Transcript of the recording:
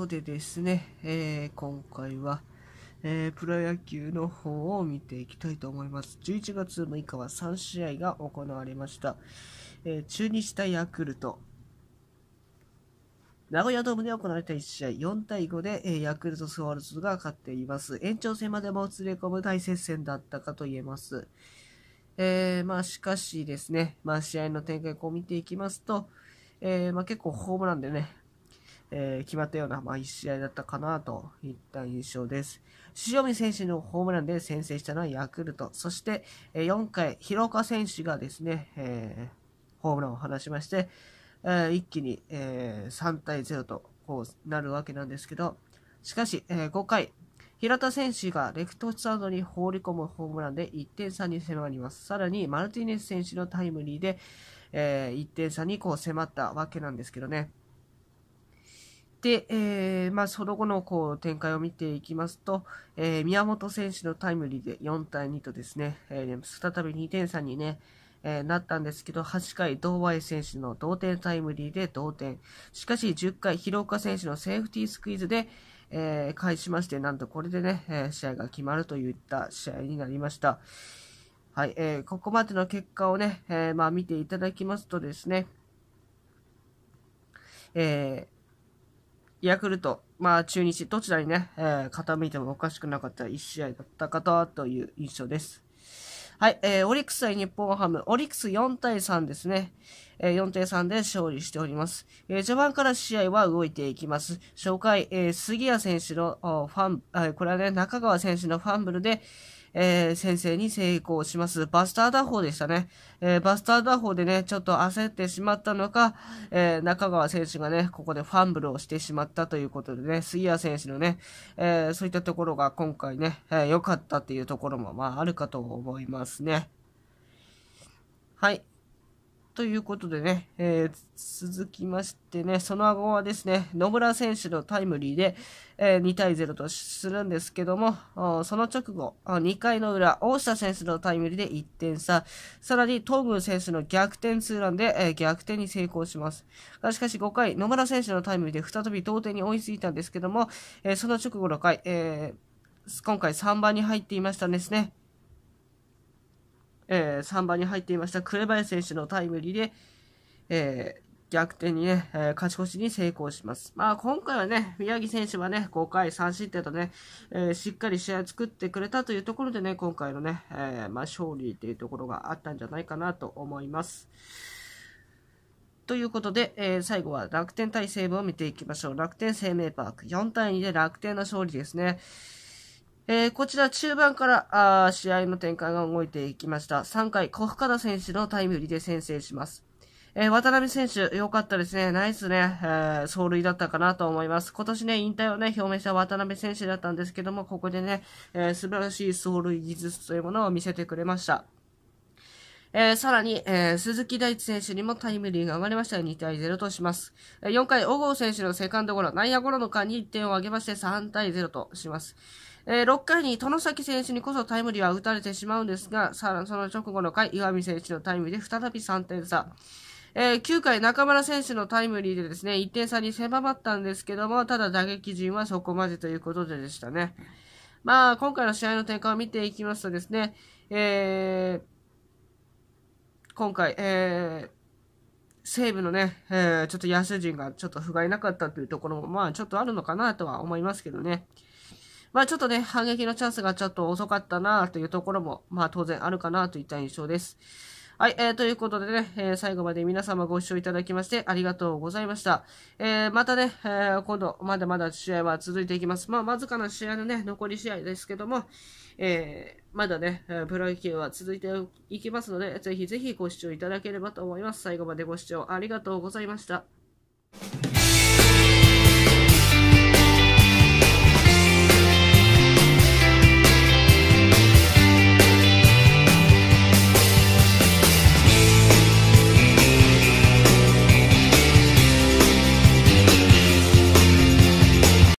ことでですね、えー、今回は、えー、プロ野球の方を見ていきたいと思います。11月6日は3試合が行われました。えー、中日対ヤクルト。名古屋ドームで行われた1試合、4対5で、えヤクルトスワローズが勝っています。延長戦までもつれ込む大接戦だったかと言えます。えー、まあ、しかしですね、まあ、試合の展開を見ていきますと、えー、まあ、結構ホームランでね、えー、決まったような、まあ、1試合だったかなといった印象です。塩見選手のホームランで先制したのはヤクルト、そして、えー、4回、広岡選手がですね、えー、ホームランを放しまして、え一気に、え3対0とこうなるわけなんですけど、しかし、え5回、平田選手がレフトスタンドに放り込むホームランで1点差に迫ります。さらに、マルティネス選手のタイムリーで、え1点差にこう迫ったわけなんですけどね。で、えー、まあ、その後のこう展開を見ていきますと、えー、宮本選手のタイムリーで4対2とですね、えー、再び2点差にね、えー、なったんですけど、8回、堂前選手の同点タイムリーで同点。しかし、10回、広岡選手のセーフティースクイズで、えー、返しまして、なんとこれでね、えー、試合が決まるといった試合になりました。はい、えー、ここまでの結果をね、えまあ、見ていただきますとですね、えーヤクルト、まあ中日、どちらにね、えー、傾いてもおかしくなかった一試合だったかという印象です。はい、えー、オリックス対日本ハム、オリックス4対3ですね。えー、4対3で勝利しております。えー、序盤から試合は動いていきます。紹介、えー、杉谷選手のファン、えこれはね、中川選手のファンブルで、えー、先生に成功します。バスター打法でしたね。えー、バスター打法でね、ちょっと焦ってしまったのか、えー、中川選手がね、ここでファンブルをしてしまったということでね、杉谷選手のね、えー、そういったところが今回ね、良、えー、かったっていうところも、まあ、あるかと思いますね。はい。ということでね、えー、続きましてね、その後はですね、野村選手のタイムリーで、えー、2対0とするんですけども、その直後、2回の裏、大下選手のタイムリーで1点差、さらに東宮選手の逆転ツーランで、えー、逆転に成功します。しかし5回、野村選手のタイムリーで再び同点に追いついたんですけども、えー、その直後の回、えー今回3番に入っていましたんですね。えー、3番に入っていました紅林選手のタイムリーで、えー、逆転にね、えー、勝ち越しに成功します。まあ今回はね、宮城選手はね、5回3失点とね、えしっかり試合を作ってくれたというところでね、今回のね、えまあ、勝利というところがあったんじゃないかなと思います。ということで、えー、最後は楽天対西武を見ていきましょう。楽天生命パーク、4対2で楽天の勝利ですね。えー、こちら中盤からあ試合の展開が動いていきました。3回、小深田選手のタイムリーで先制します。えー、渡辺選手、良かったですね。ナイスね、えー、走塁だったかなと思います。今年ね、引退をね、表明した渡辺選手だったんですけども、ここでね、えー、素晴らしい走塁技術というものを見せてくれました。えー、さらに、えー、鈴木大地選手にもタイムリーが生まれました2対0とします。えー、4回、小郷選手のセカンドゴロ、内野ゴロの間に1点を挙げまして3対0とします。えー、6回に外崎選手にこそタイムリーは打たれてしまうんですが、さらその直後の回、岩見選手のタイムリーで再び3点差。えー、9回中村選手のタイムリーでですね、1点差に狭まったんですけども、ただ打撃陣はそこまでということででしたね。まあ、今回の試合の展開を見ていきますとですね、えー、今回、えー、西武のね、えー、ちょっと野手陣がちょっと不甲斐なかったというところも、まあ、ちょっとあるのかなとは思いますけどね。まあちょっとね、反撃のチャンスがちょっと遅かったなというところも、まあ当然あるかなといった印象です。はい、えー、ということでね、えー、最後まで皆様ご視聴いただきましてありがとうございました。えー、またね、えー、今度、まだまだ試合は続いていきます。まあ、わずかな試合のね、残り試合ですけども、えー、まだね、プロ野球は続いていきますので、ぜひぜひご視聴いただければと思います。最後までご視聴ありがとうございました。